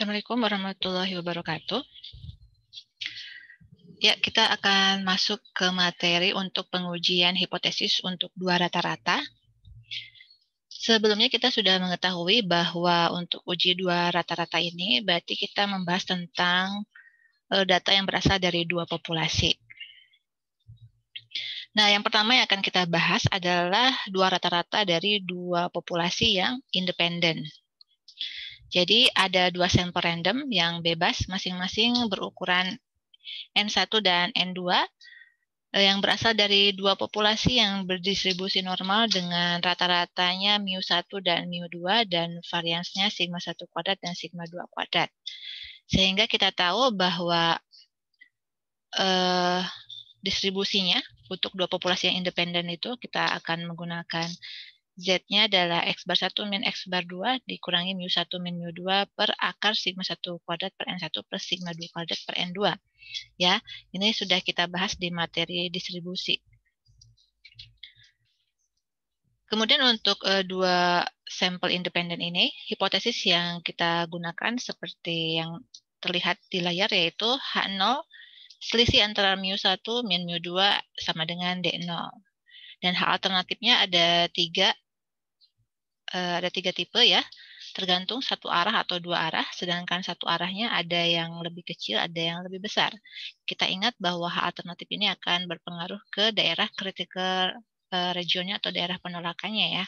Assalamualaikum warahmatullahi wabarakatuh. Ya, kita akan masuk ke materi untuk pengujian hipotesis untuk dua rata-rata. Sebelumnya kita sudah mengetahui bahwa untuk uji dua rata-rata ini berarti kita membahas tentang e, data yang berasal dari dua populasi. Nah, yang pertama yang akan kita bahas adalah dua rata-rata dari dua populasi yang independen. Jadi ada dua sampel random yang bebas masing-masing berukuran N1 dan N2 eh, yang berasal dari dua populasi yang berdistribusi normal dengan rata-ratanya mu 1 dan mu 2 dan variansnya sigma 1 kuadrat dan sigma 2 kuadrat. Sehingga kita tahu bahwa eh, distribusinya untuk dua populasi yang independen itu kita akan menggunakan Z-nya adalah X bar 1 min X bar 2 dikurangi mu 1 min mu 2 per akar sigma 1 kuadrat per N1 plus sigma 2 kuadrat per N2. Ya, ini sudah kita bahas di materi distribusi. Kemudian untuk uh, dua sampel independen ini, hipotesis yang kita gunakan seperti yang terlihat di layar yaitu H0 selisih antara mu1 min mu2 sama dengan D0. Dan hal alternatifnya ada tiga Eh, ada tiga tipe ya, tergantung satu arah atau dua arah, sedangkan satu arahnya ada yang lebih kecil, ada yang lebih besar. Kita ingat bahwa hak alternatif ini akan berpengaruh ke daerah critical eh, regionnya atau daerah penolakannya ya.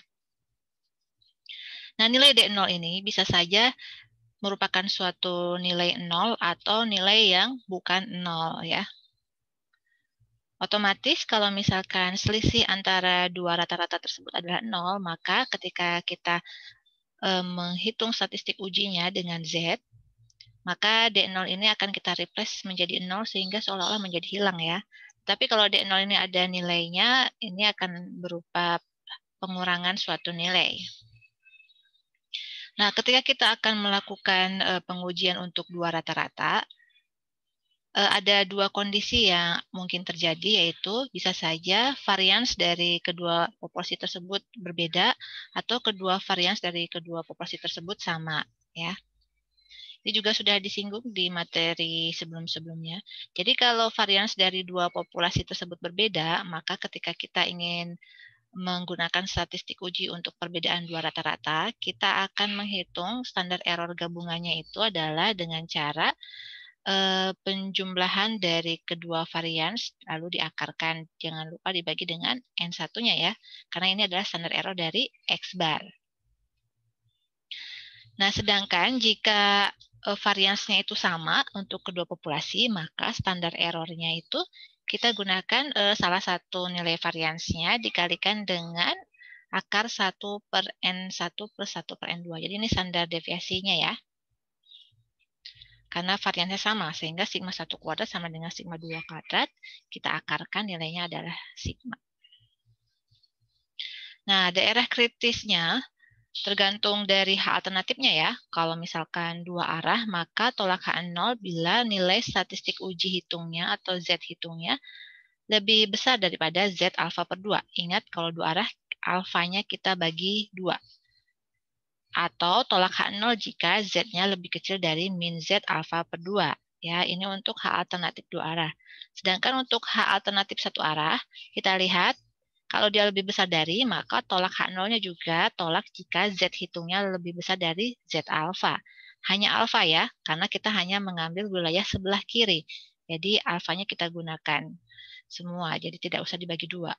Nah, nilai D0 ini bisa saja merupakan suatu nilai nol atau nilai yang bukan nol ya. Otomatis kalau misalkan selisih antara dua rata-rata tersebut adalah nol, maka ketika kita e, menghitung statistik ujinya dengan Z, maka D0 ini akan kita replace menjadi nol sehingga seolah-olah menjadi hilang ya. Tapi kalau D0 ini ada nilainya, ini akan berupa pengurangan suatu nilai. Nah, ketika kita akan melakukan e, pengujian untuk dua rata-rata, Eh, ada dua kondisi yang mungkin terjadi yaitu bisa saja varians dari kedua populasi tersebut berbeda atau kedua varians dari kedua populasi tersebut sama ya. Ini juga sudah disinggung di materi sebelum-sebelumnya. Jadi kalau varians dari dua populasi tersebut berbeda, maka ketika kita ingin menggunakan statistik uji untuk perbedaan dua rata-rata, kita akan menghitung standar error gabungannya itu adalah dengan cara Eh, penjumlahan dari kedua varian lalu diakarkan. Jangan lupa dibagi dengan N1-nya ya, karena ini adalah standar error dari X bar. Nah, sedangkan jika eh, variansnya itu sama untuk kedua populasi, maka standar errornya itu kita gunakan eh, salah satu nilai variansnya dikalikan dengan akar 1 per N1 plus 1 per N2. Jadi ini standar deviasinya ya. Karena variannya sama, sehingga sigma 1 kuadrat sama dengan sigma 2 kuadrat, kita akarkan nilainya adalah sigma. Nah, daerah kritisnya tergantung dari H alternatifnya ya. Kalau misalkan dua arah, maka tolak h 0 bila nilai statistik uji hitungnya atau Z hitungnya lebih besar daripada Z alfa per 2. Ingat kalau dua arah, alfanya kita bagi dua atau tolak H0 jika Z-nya lebih kecil dari min Z alfa per 2. Ya, ini untuk H alternatif dua arah. Sedangkan untuk H alternatif satu arah, kita lihat kalau dia lebih besar dari, maka tolak H0-nya juga tolak jika Z hitungnya lebih besar dari Z alfa. Hanya alfa ya, karena kita hanya mengambil wilayah sebelah kiri. Jadi alfanya kita gunakan semua, jadi tidak usah dibagi dua.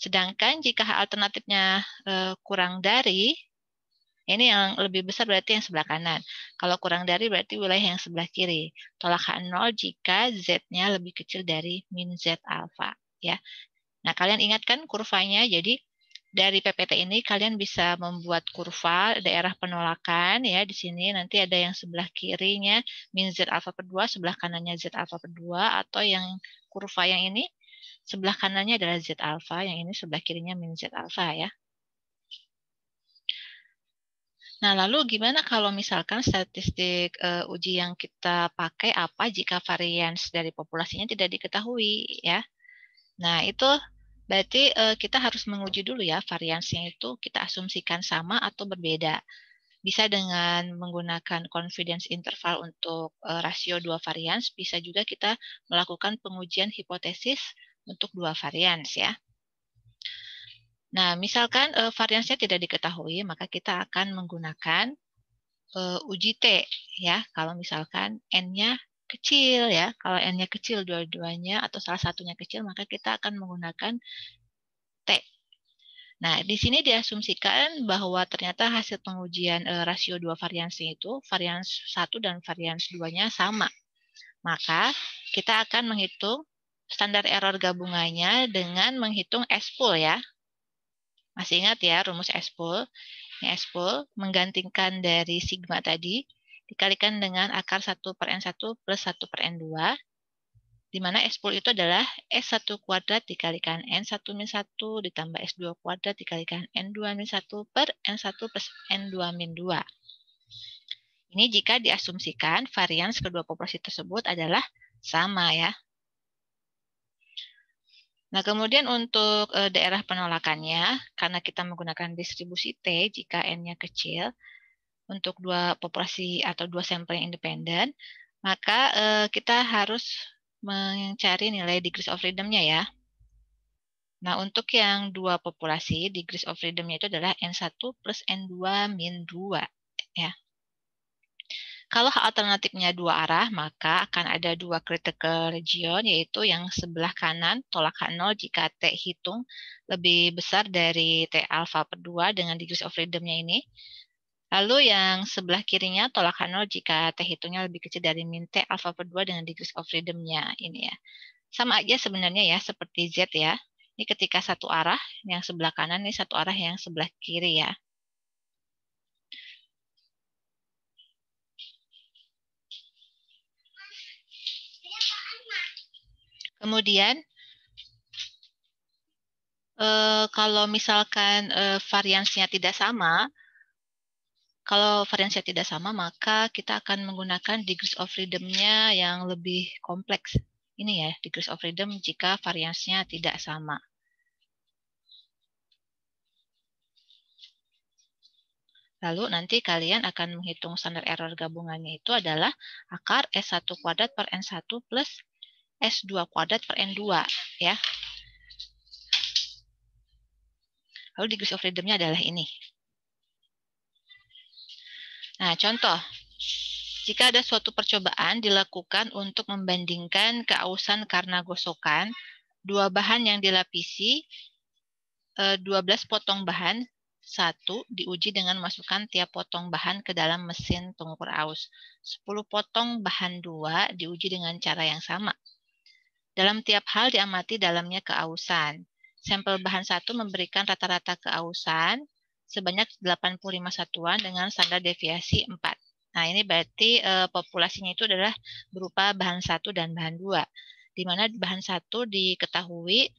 Sedangkan jika H alternatifnya eh, kurang dari, ini yang lebih besar berarti yang sebelah kanan. Kalau kurang dari berarti wilayah yang sebelah kiri. Tolak H0 jika Z-nya lebih kecil dari min Z alpha Ya. Nah, kalian ingatkan kurvanya, jadi dari PPT ini kalian bisa membuat kurva daerah penolakan ya di sini nanti ada yang sebelah kirinya min z alpha per 2, sebelah kanannya z alpha per 2 atau yang kurva yang ini sebelah kanannya adalah z alpha yang ini sebelah kirinya min z alpha ya. Nah, lalu gimana kalau misalkan statistik uh, uji yang kita pakai apa jika varians dari populasinya tidak diketahui ya? Nah, itu berarti uh, kita harus menguji dulu ya variansnya itu kita asumsikan sama atau berbeda. Bisa dengan menggunakan confidence interval untuk uh, rasio dua varians, bisa juga kita melakukan pengujian hipotesis untuk dua varians ya. Nah, misalkan e, variansnya tidak diketahui, maka kita akan menggunakan e, uji T ya. Kalau misalkan n-nya kecil ya, kalau n-nya kecil dua-duanya atau salah satunya kecil, maka kita akan menggunakan T. Nah, di sini diasumsikan bahwa ternyata hasil pengujian e, rasio dua variansi itu varians 1 dan varians 2-nya sama. Maka kita akan menghitung standar error gabungannya dengan menghitung S-pool ya. Masih ingat ya rumus S-pool? S-pool menggantikan dari sigma tadi, dikalikan dengan akar 1 per N1 plus 1 per N2, di mana S-pool itu adalah S1 kuadrat dikalikan N1 min 1 ditambah S2 kuadrat dikalikan N2 min 1 per N1 plus N2 min 2. Ini jika diasumsikan varian kedua populasi tersebut adalah sama ya, Nah, kemudian untuk eh, daerah penolakannya, karena kita menggunakan distribusi T jika n-nya kecil, untuk dua populasi atau dua sampel yang independen, maka eh, kita harus mencari nilai degrees of freedom-nya ya. Nah, untuk yang dua populasi, degrees of freedom-nya itu adalah N1 plus N2 min 2. Ya. Kalau alternatifnya dua arah, maka akan ada dua critical region, yaitu yang sebelah kanan tolak h 0 jika T hitung lebih besar dari T alfa per 2 dengan degrees of freedomnya ini. Lalu yang sebelah kirinya tolak h 0 jika T hitungnya lebih kecil dari min T alfa per 2 dengan degrees of freedomnya ini ya. Sama aja sebenarnya ya, seperti Z ya. Ini ketika satu arah, yang sebelah kanan, ini satu arah yang sebelah kiri ya. Kemudian eh, kalau misalkan eh, variansnya tidak sama, kalau variansnya tidak sama maka kita akan menggunakan degrees of freedom-nya yang lebih kompleks. Ini ya, degrees of freedom jika variansnya tidak sama. Lalu nanti kalian akan menghitung standar error gabungannya itu adalah akar S1 kuadrat per N1 plus S2 kuadrat per N2 ya. Lalu degrees of freedom adalah ini. Nah, contoh. Jika ada suatu percobaan dilakukan untuk membandingkan keausan karena gosokan, dua bahan yang dilapisi, 12 eh, potong bahan, satu diuji dengan masukkan tiap potong bahan ke dalam mesin pengukur aus. 10 potong bahan dua diuji dengan cara yang sama, dalam tiap hal diamati dalamnya keausan. Sampel bahan satu memberikan rata-rata keausan sebanyak 85 satuan dengan standar deviasi 4. Nah, ini berarti e, populasinya itu adalah berupa bahan satu dan bahan dua. Di mana bahan satu diketahui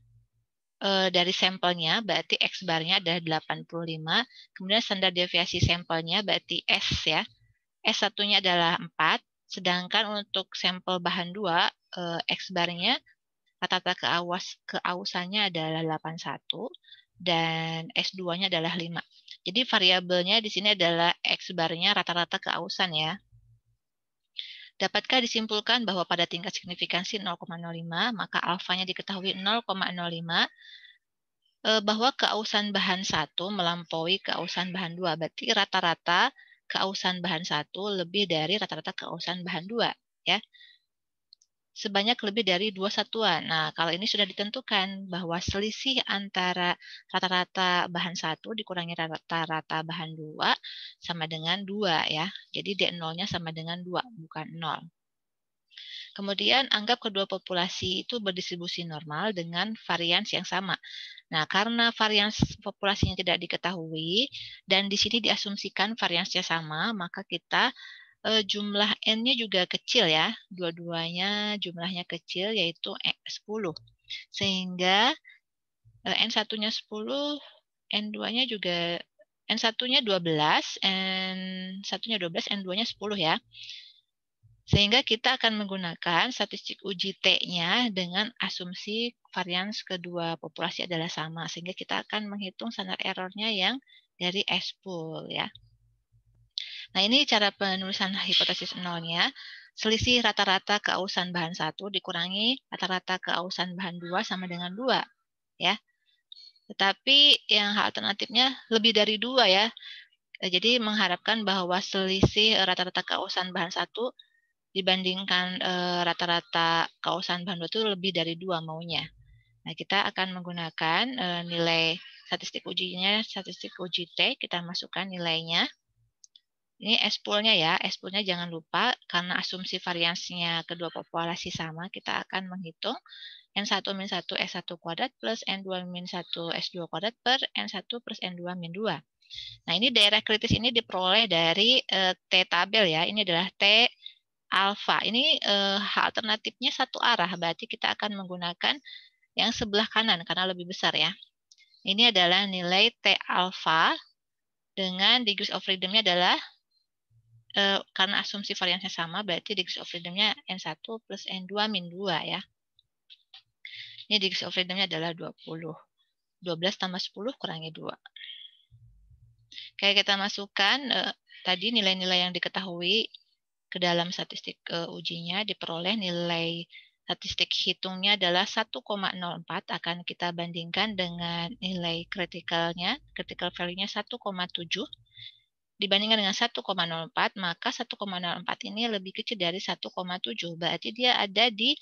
e, dari sampelnya berarti X barnya adalah 85, kemudian standar deviasi sampelnya berarti S ya. S satunya adalah 4, sedangkan untuk sampel bahan dua e, X barnya rata-rata keawas keausannya adalah 81 dan S2-nya adalah 5. Jadi variabelnya di sini adalah X bar nya rata-rata keausan ya. Dapatkah disimpulkan bahwa pada tingkat signifikansi 0,05 maka alfanya diketahui 0,05 e, bahwa keausan bahan 1 melampaui keausan bahan 2. Berarti rata-rata keausan bahan 1 lebih dari rata-rata keausan bahan 2 ya sebanyak lebih dari dua satuan. Nah, kalau ini sudah ditentukan bahwa selisih antara rata-rata bahan satu dikurangi rata-rata bahan dua sama dengan dua ya. Jadi D0-nya sama dengan dua, bukan nol. Kemudian anggap kedua populasi itu berdistribusi normal dengan varians yang sama. Nah, karena varians populasinya tidak diketahui dan di sini diasumsikan variansnya sama, maka kita Eh, jumlah n-nya juga kecil ya. Dua-duanya jumlahnya kecil yaitu 10. E Sehingga n1-nya 10, n2-nya juga n1-nya 12, n1-nya 12, n2-nya 10 ya. Sehingga kita akan menggunakan statistik uji T-nya dengan asumsi varians kedua populasi adalah sama. Sehingga kita akan menghitung standar errornya yang dari S-pool ya. Nah, ini cara penulisan hipotesis nolnya. Selisih rata-rata keausan bahan satu dikurangi rata-rata keausan bahan dua sama dengan dua Ya. Tetapi yang alternatifnya lebih dari dua ya. Jadi mengharapkan bahwa selisih rata-rata keausan bahan satu dibandingkan eh, rata-rata keausan bahan dua itu lebih dari dua maunya. Nah, kita akan menggunakan eh, nilai statistik ujinya, statistik uji T, kita masukkan nilainya. Ini S-poolnya ya, S-poolnya jangan lupa karena asumsi variansinya kedua populasi sama, kita akan menghitung N1 min 1 S1 kuadrat plus N2 min 1 S2 kuadrat per N1 plus N2 min 2. Nah, ini daerah kritis ini diperoleh dari e, T tabel ya. Ini adalah T alfa. Ini e, alternatifnya satu arah, berarti kita akan menggunakan yang sebelah kanan karena lebih besar ya. Ini adalah nilai T alfa dengan degrees of freedomnya adalah eh, karena asumsi variansnya sama, berarti degrees of freedom-nya N1 plus N2 min 2 ya. Ini degrees of freedom-nya adalah 20. 12 tambah 10 kurangi 2. Kayak kita masukkan, eh, tadi nilai-nilai yang diketahui ke dalam statistik eh, ujinya diperoleh nilai statistik hitungnya adalah 1,04 akan kita bandingkan dengan nilai kritikalnya, critical value-nya 1,7 dibandingkan dengan 1,04, maka 1,04 ini lebih kecil dari 1,7. Berarti dia ada di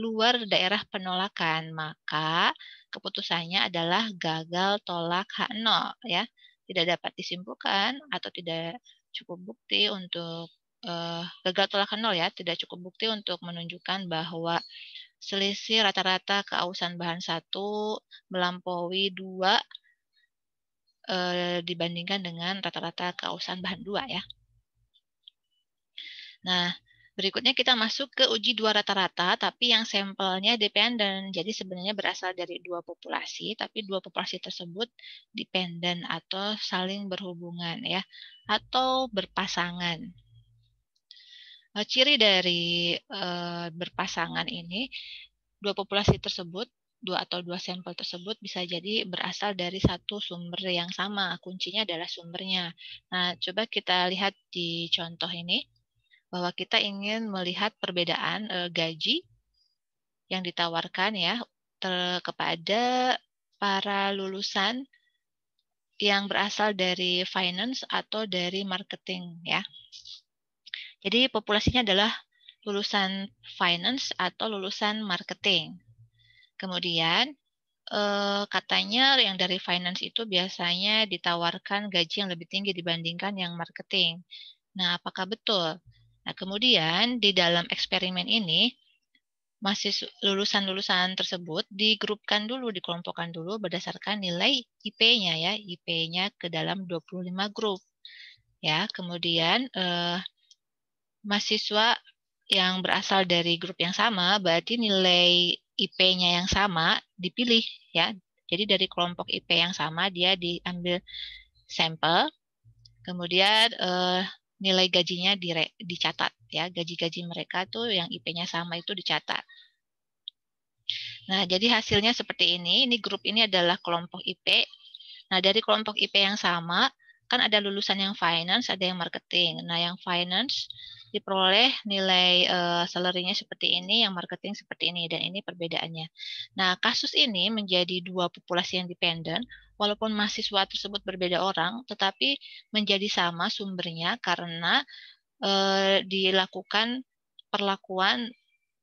luar daerah penolakan. Maka keputusannya adalah gagal tolak H0 ya. Tidak dapat disimpulkan atau tidak cukup bukti untuk uh, gagal tolak H0 ya, tidak cukup bukti untuk menunjukkan bahwa selisih rata-rata keausan bahan satu melampaui dua Eh, dibandingkan dengan rata-rata kausan bahan dua ya. Nah, berikutnya kita masuk ke uji dua rata-rata, tapi yang sampelnya dependen. Jadi sebenarnya berasal dari dua populasi, tapi dua populasi tersebut dependen atau saling berhubungan ya, atau berpasangan eh, ciri dari eh, berpasangan ini dua populasi tersebut dua atau dua sampel tersebut bisa jadi berasal dari satu sumber yang sama. Kuncinya adalah sumbernya. Nah, coba kita lihat di contoh ini bahwa kita ingin melihat perbedaan e, gaji yang ditawarkan ya ter, kepada para lulusan yang berasal dari finance atau dari marketing ya. Jadi populasinya adalah lulusan finance atau lulusan marketing. Kemudian eh, katanya yang dari finance itu biasanya ditawarkan gaji yang lebih tinggi dibandingkan yang marketing. Nah, apakah betul? Nah, kemudian di dalam eksperimen ini masih lulusan-lulusan tersebut digrupkan dulu, dikelompokkan dulu berdasarkan nilai IP-nya ya, IP-nya ke dalam 25 grup. Ya, kemudian eh, mahasiswa yang berasal dari grup yang sama berarti nilai IP-nya yang sama dipilih ya. Jadi dari kelompok IP yang sama dia diambil sampel, kemudian eh, nilai gajinya dire, dicatat ya gaji-gaji mereka tuh yang IP-nya sama itu dicatat. Nah jadi hasilnya seperti ini. Ini grup ini adalah kelompok IP. Nah dari kelompok IP yang sama kan ada lulusan yang finance, ada yang marketing. Nah yang finance diperoleh nilai uh, eh, salarinya seperti ini, yang marketing seperti ini, dan ini perbedaannya. Nah, kasus ini menjadi dua populasi yang dependen, walaupun mahasiswa tersebut berbeda orang, tetapi menjadi sama sumbernya karena uh, dilakukan perlakuan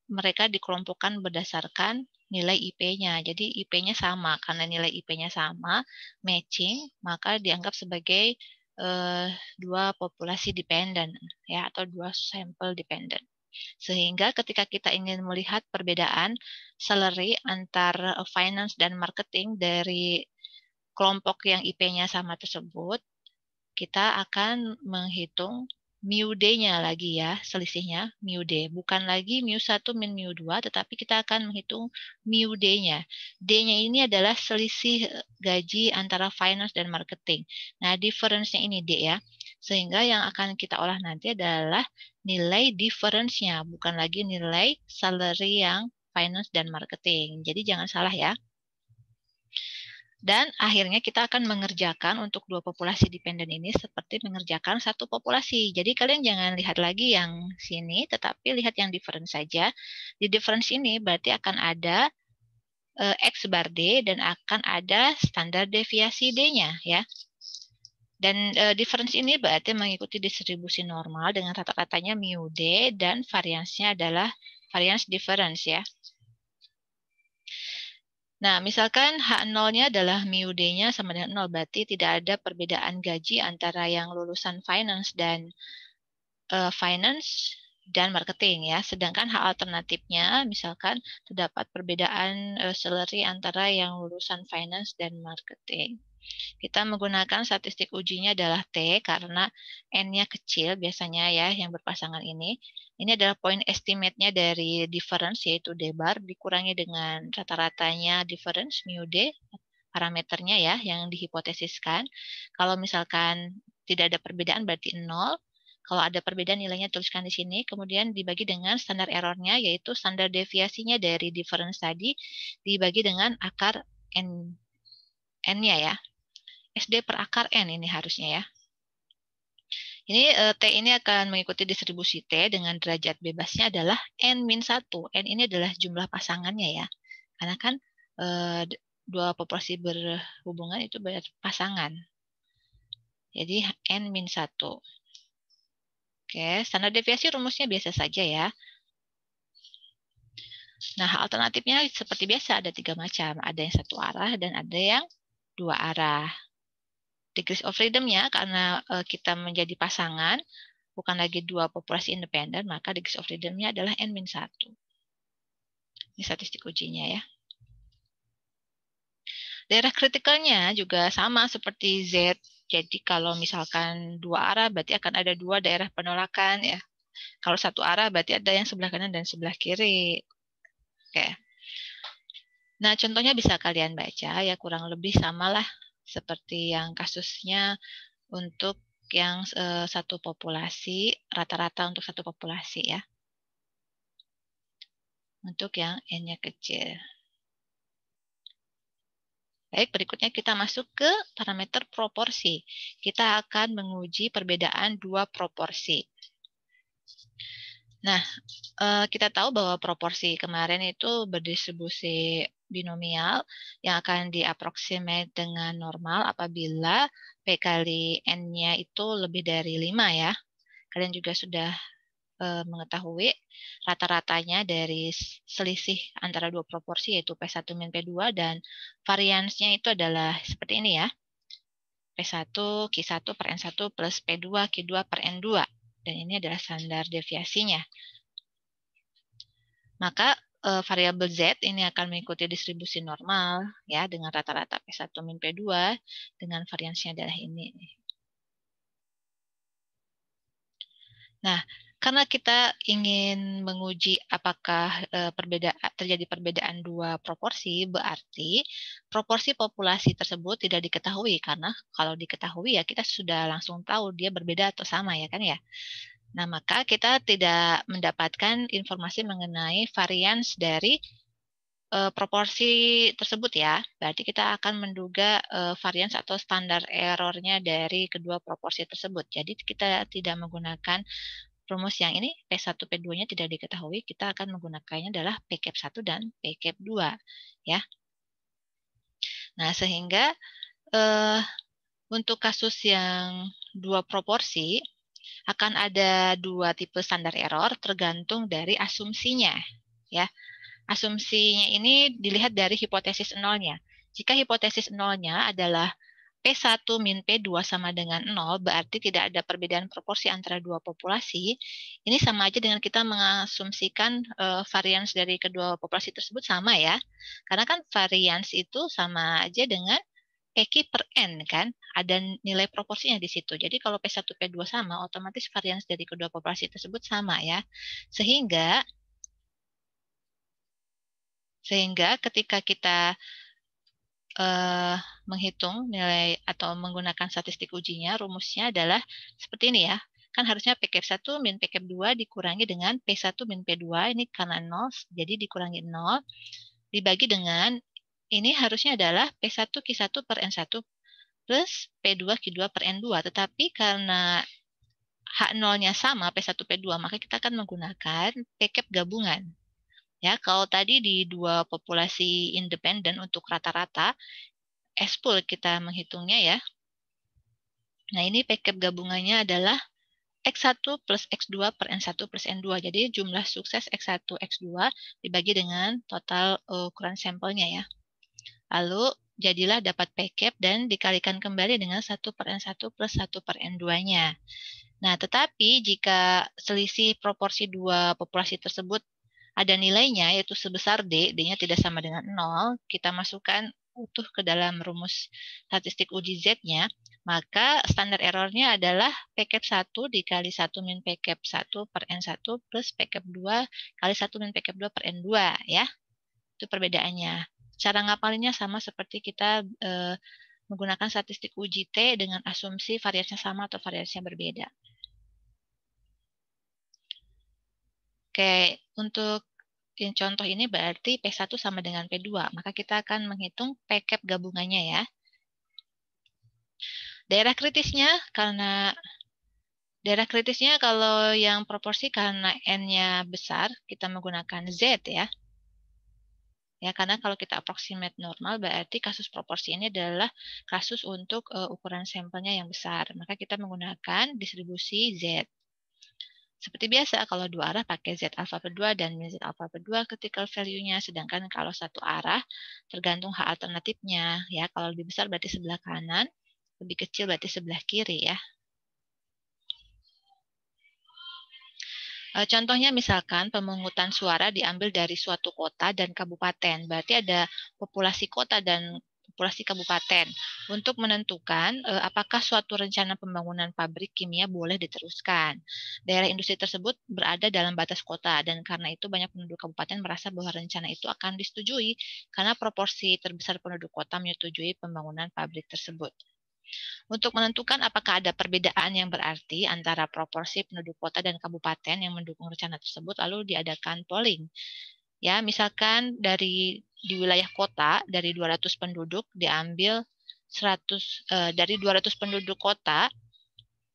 mereka dikelompokkan berdasarkan nilai IP-nya. Jadi IP-nya sama, karena nilai IP-nya sama, matching, maka dianggap sebagai Eh, dua populasi dependen ya atau dua sampel dependen. Sehingga ketika kita ingin melihat perbedaan salary antar finance dan marketing dari kelompok yang IP-nya sama tersebut, kita akan menghitung mu D-nya lagi ya, selisihnya mu D. Bukan lagi mu 1 min mu 2, tetapi kita akan menghitung mu D-nya. D-nya ini adalah selisih eh, gaji antara finance dan marketing. Nah, difference-nya ini D ya. Sehingga yang akan kita olah nanti adalah nilai difference-nya, bukan lagi nilai salary yang finance dan marketing. Jadi jangan salah ya dan akhirnya kita akan mengerjakan untuk dua populasi dependen ini seperti mengerjakan satu populasi. Jadi kalian jangan lihat lagi yang sini, tetapi lihat yang difference saja. Di difference ini berarti akan ada eh, x bar d dan akan ada standar deviasi d-nya ya. Dan e, difference ini berarti mengikuti distribusi normal dengan rata-ratanya mu d dan variansnya adalah variance difference ya. Nah, misalkan H0 nya adalah MIU nya sama dengan 0, berarti tidak ada perbedaan gaji antara yang lulusan finance dan uh, finance dan marketing ya. Sedangkan hak alternatifnya misalkan terdapat perbedaan uh, salary antara yang lulusan finance dan marketing. Kita menggunakan statistik ujinya adalah T karena N-nya kecil biasanya ya yang berpasangan ini. Ini adalah poin estimate-nya dari difference yaitu D bar dikurangi dengan rata-ratanya difference mu D parameternya ya yang dihipotesiskan. Kalau misalkan tidak ada perbedaan berarti 0. Kalau ada perbedaan nilainya tuliskan di sini, kemudian dibagi dengan standar errornya yaitu standar deviasinya dari difference tadi dibagi dengan akar n N-nya ya. ya. SD per akar N ini harusnya ya. Ini eh, T ini akan mengikuti distribusi T dengan derajat bebasnya adalah N-1. N ini adalah jumlah pasangannya ya. Karena kan eh, dua proporsi berhubungan itu banyak pasangan. Jadi N-1. Oke, standar deviasi rumusnya biasa saja ya. Nah, alternatifnya seperti biasa ada tiga macam. Ada yang satu arah dan ada yang dua arah. Degrees of freedom ya, karena eh, kita menjadi pasangan, bukan lagi dua populasi independen, maka degrees of freedomnya adalah N-1. Ini statistik ujinya ya. Daerah kritikalnya juga sama seperti Z. Jadi kalau misalkan dua arah berarti akan ada dua daerah penolakan ya. Kalau satu arah berarti ada yang sebelah kanan dan sebelah kiri. Oke. Okay. Nah, contohnya bisa kalian baca ya kurang lebih samalah seperti yang kasusnya untuk yang e, satu populasi, rata-rata untuk satu populasi ya. Untuk yang n-nya kecil. Baik, berikutnya kita masuk ke parameter proporsi. Kita akan menguji perbedaan dua proporsi. Nah, eh, kita tahu bahwa proporsi kemarin itu berdistribusi binomial yang akan diaproximate dengan normal apabila P kali N-nya itu lebih dari 5 ya. Kalian juga sudah eh, mengetahui rata-ratanya dari selisih antara dua proporsi yaitu P1 min P2 dan variansnya itu adalah seperti ini ya. P1 Q1 per N1 plus P2 Q2 per N2 dan ini adalah standar deviasinya. Maka uh, variabel z ini akan mengikuti distribusi normal ya dengan rata-rata P1 min P2 dengan variansnya adalah ini. Nah, karena kita ingin menguji apakah eh, perbedaan terjadi perbedaan dua proporsi berarti proporsi populasi tersebut tidak diketahui karena kalau diketahui ya kita sudah langsung tahu dia berbeda atau sama ya kan ya. Nah, maka kita tidak mendapatkan informasi mengenai varians dari uh, proporsi tersebut ya. Berarti kita akan menduga uh, varians atau standar errornya dari kedua proporsi tersebut. Jadi kita tidak menggunakan Rumus yang ini P1, P2-nya tidak diketahui, kita akan menggunakannya adalah P cap 1 dan P cap 2. Ya. Nah, sehingga eh, untuk kasus yang dua proporsi, akan ada dua tipe standar error tergantung dari asumsinya. ya Asumsinya ini dilihat dari hipotesis nolnya. Jika hipotesis nolnya adalah P1 min P2 sama dengan 0, berarti tidak ada perbedaan proporsi antara dua populasi. Ini sama aja dengan kita mengasumsikan uh, varians dari kedua populasi tersebut sama ya. Karena kan varians itu sama aja dengan PQ per N kan, ada nilai proporsinya di situ. Jadi kalau P1, P2 sama, otomatis varians dari kedua populasi tersebut sama ya. Sehingga, sehingga ketika kita uh, menghitung nilai atau menggunakan statistik ujinya, rumusnya adalah seperti ini ya. Kan harusnya PKF1 min PKF2 dikurangi dengan P1 min P2, ini karena 0, jadi dikurangi 0, dibagi dengan, ini harusnya adalah P1 Q1 per N1 plus P2 Q2 per N2. Tetapi karena H0-nya sama, P1, P2, maka kita akan menggunakan PKF gabungan. Ya, kalau tadi di dua populasi independen untuk rata-rata, S-pool kita menghitungnya ya. Nah, ini paket gabungannya adalah X1 plus X2 per N1 plus N2. Jadi jumlah sukses X1, X2 dibagi dengan total eh, ukuran sampelnya ya. Lalu jadilah dapat P dan dikalikan kembali dengan 1 per N1 plus 1 per N2-nya. Nah, tetapi jika selisih proporsi dua populasi tersebut ada nilainya yaitu sebesar D, D-nya tidak sama dengan 0, kita masukkan utuh ke dalam rumus statistik uji Z-nya, maka standar errornya adalah PCAP 1 dikali 1 min PCAP 1 per N1 plus PCAP 2 kali 1 min PCAP 2 per N2. ya Itu perbedaannya. Cara ngapalinnya sama seperti kita e, menggunakan statistik uji T dengan asumsi variasinya sama atau variasinya berbeda. Oke, untuk yang contoh ini berarti P1 sama dengan P2. Maka kita akan menghitung P cap gabungannya ya. Daerah kritisnya karena daerah kritisnya kalau yang proporsi karena n-nya besar, kita menggunakan z ya. Ya, karena kalau kita approximate normal berarti kasus proporsi ini adalah kasus untuk uh, ukuran sampelnya yang besar. Maka kita menggunakan distribusi z. Seperti biasa, kalau dua arah pakai Z alpha per 2 dan Z alpha per 2 critical value-nya. Sedangkan kalau satu arah, tergantung hak alternatifnya. ya Kalau lebih besar berarti sebelah kanan, lebih kecil berarti sebelah kiri. ya eh, Contohnya misalkan pemungutan suara diambil dari suatu kota dan kabupaten. Berarti ada populasi kota dan populasi kabupaten untuk menentukan eh, apakah suatu rencana pembangunan pabrik kimia boleh diteruskan. Daerah industri tersebut berada dalam batas kota dan karena itu banyak penduduk kabupaten merasa bahwa rencana itu akan disetujui karena proporsi terbesar penduduk kota menyetujui pembangunan pabrik tersebut untuk menentukan apakah ada perbedaan yang berarti antara proporsi penduduk kota dan kabupaten yang mendukung rencana tersebut, lalu diadakan polling. Ya, misalkan dari di wilayah kota dari 200 penduduk diambil 100 eh, dari 200 penduduk kota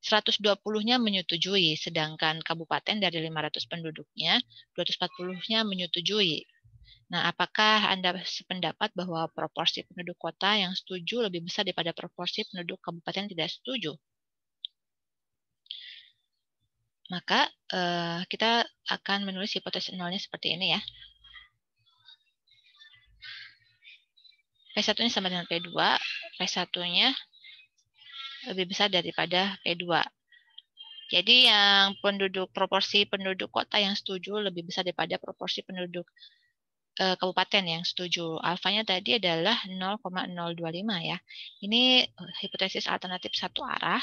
120-nya menyetujui sedangkan kabupaten dari 500 penduduknya 240-nya menyetujui. Nah, apakah Anda sependapat bahwa proporsi penduduk kota yang setuju lebih besar daripada proporsi penduduk kabupaten yang tidak setuju? Maka eh, kita akan menulis hipotesis nolnya seperti ini ya. p 1 ini sama dengan P2, P1-nya lebih besar daripada P2. Jadi yang penduduk proporsi penduduk kota yang setuju lebih besar daripada proporsi penduduk eh, kabupaten yang setuju. Alfanya tadi adalah 0,025 ya. Ini eh, hipotesis alternatif satu arah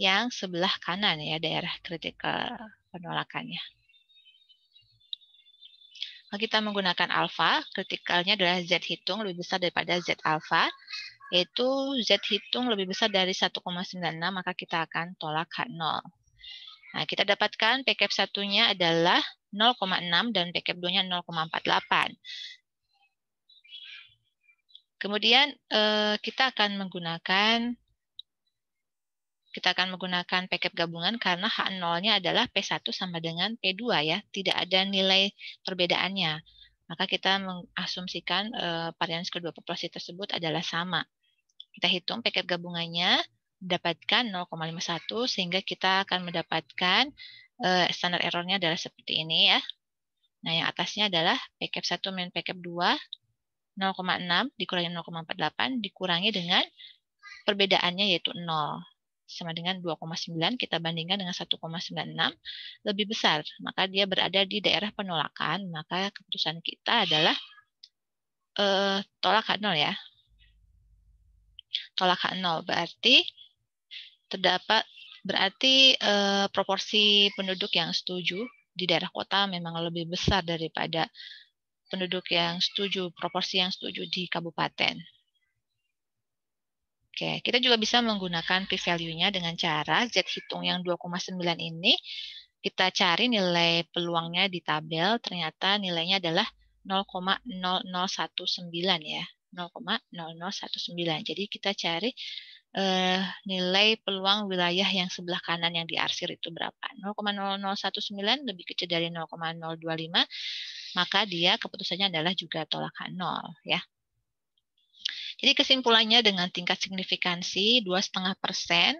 yang sebelah kanan ya daerah kritikal eh, penolakannya. Kalau kita menggunakan alfa, kritikalnya adalah Z hitung lebih besar daripada Z alfa, yaitu Z hitung lebih besar dari 1,96, maka kita akan tolak H0. Nah, kita dapatkan PKEP satunya adalah 0,6 dan PKP 2-nya 0,48. Kemudian eh, kita akan menggunakan kita akan menggunakan paket gabungan karena H0 nya adalah P1 sama dengan P2 ya, tidak ada nilai perbedaannya. Maka kita mengasumsikan eh, varians kedua populasi tersebut adalah sama. Kita hitung paket gabungannya, dapatkan 0,51 sehingga kita akan mendapatkan eh, standar errornya adalah seperti ini ya. Nah, yang atasnya adalah PKP 1 min PKP 2 0,6 dikurangi 0,48 dikurangi dengan perbedaannya yaitu 0 sama dengan 2,9 kita bandingkan dengan 1,96 lebih besar, maka dia berada di daerah penolakan, maka keputusan kita adalah eh, tolak H0 ya. Tolak H0 berarti terdapat berarti eh, proporsi penduduk yang setuju di daerah kota memang lebih besar daripada penduduk yang setuju, proporsi yang setuju di kabupaten. Oke, kita juga bisa menggunakan p-value-nya dengan cara Z hitung yang 2,9 ini kita cari nilai peluangnya di tabel, ternyata nilainya adalah 0,0019 ya. 0,0019. Jadi kita cari eh, nilai peluang wilayah yang sebelah kanan yang diarsir itu berapa. 0,0019 lebih kecil dari 0,025, maka dia keputusannya adalah juga tolakan 0 ya. Jadi kesimpulannya dengan tingkat signifikansi 2,5 persen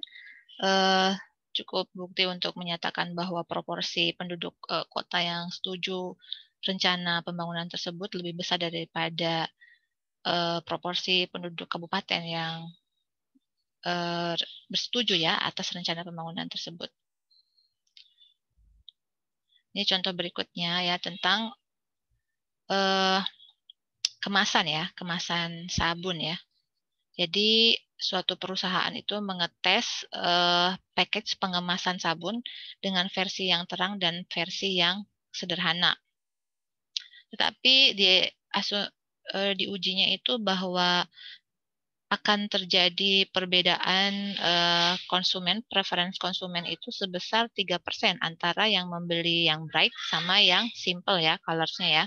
eh, cukup bukti untuk menyatakan bahwa proporsi penduduk eh, kota yang setuju rencana pembangunan tersebut lebih besar daripada eh, proporsi penduduk kabupaten yang eh, bersetuju ya atas rencana pembangunan tersebut. Ini contoh berikutnya ya tentang eh, kemasan ya, kemasan sabun ya. Jadi suatu perusahaan itu mengetes uh, package pengemasan sabun dengan versi yang terang dan versi yang sederhana. Tetapi di asu, uh, eh, diujinya itu bahwa akan terjadi perbedaan eh, konsumen preference konsumen itu sebesar 3% antara yang membeli yang bright sama yang simple ya colorsnya ya.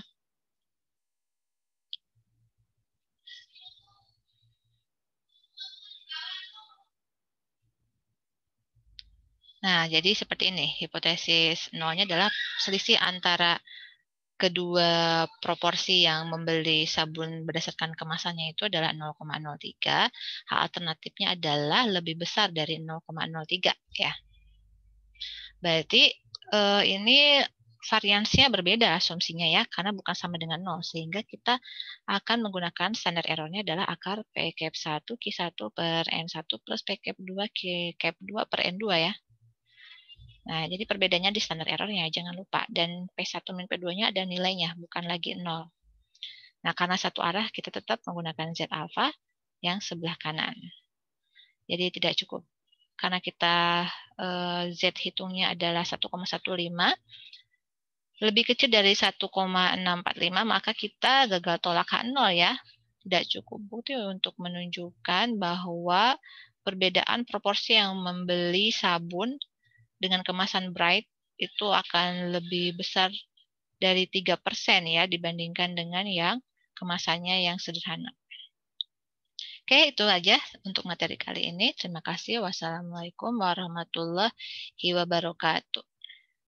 Nah, jadi seperti ini. Hipotesis nolnya adalah selisih antara kedua proporsi yang membeli sabun berdasarkan kemasannya itu adalah 0,03. Hal alternatifnya adalah lebih besar dari 0,03 ya. Berarti eh, ini variansinya berbeda asumsinya ya karena bukan sama dengan 0 sehingga kita akan menggunakan standar errornya adalah akar P cap 1 Q1 per N1 plus P cap 2 Q cap 2 per N2 ya. Nah, jadi perbedaannya di standar errornya, jangan lupa. Dan P1 min P2-nya ada nilainya, bukan lagi 0. Nah, karena satu arah, kita tetap menggunakan Z alpha yang sebelah kanan. Jadi tidak cukup. Karena kita eh, Z hitungnya adalah 1,15, lebih kecil dari 1,645, maka kita gagal tolak H0 ya. Tidak cukup bukti untuk menunjukkan bahwa perbedaan proporsi yang membeli sabun dengan kemasan bright itu akan lebih besar dari 3% ya dibandingkan dengan yang kemasannya yang sederhana. Oke, itu aja untuk materi kali ini. Terima kasih. Wassalamualaikum warahmatullahi wabarakatuh.